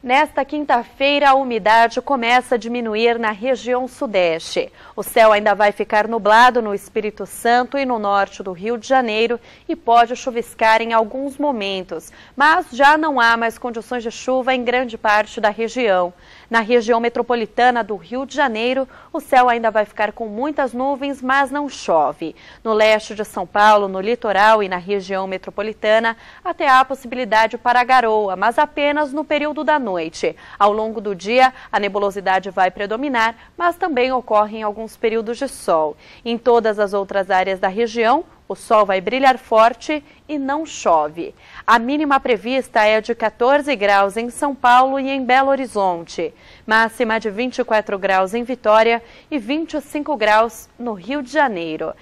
Nesta quinta-feira, a umidade começa a diminuir na região sudeste. O céu ainda vai ficar nublado no Espírito Santo e no norte do Rio de Janeiro e pode chuviscar em alguns momentos, mas já não há mais condições de chuva em grande parte da região. Na região metropolitana do Rio de Janeiro, o céu ainda vai ficar com muitas nuvens, mas não chove. No leste de São Paulo, no litoral e na região metropolitana, até há possibilidade para garoa, mas apenas no período da noite noite. Ao longo do dia, a nebulosidade vai predominar, mas também ocorrem alguns períodos de sol. Em todas as outras áreas da região, o sol vai brilhar forte e não chove. A mínima prevista é de 14 graus em São Paulo e em Belo Horizonte, máxima de 24 graus em Vitória e 25 graus no Rio de Janeiro.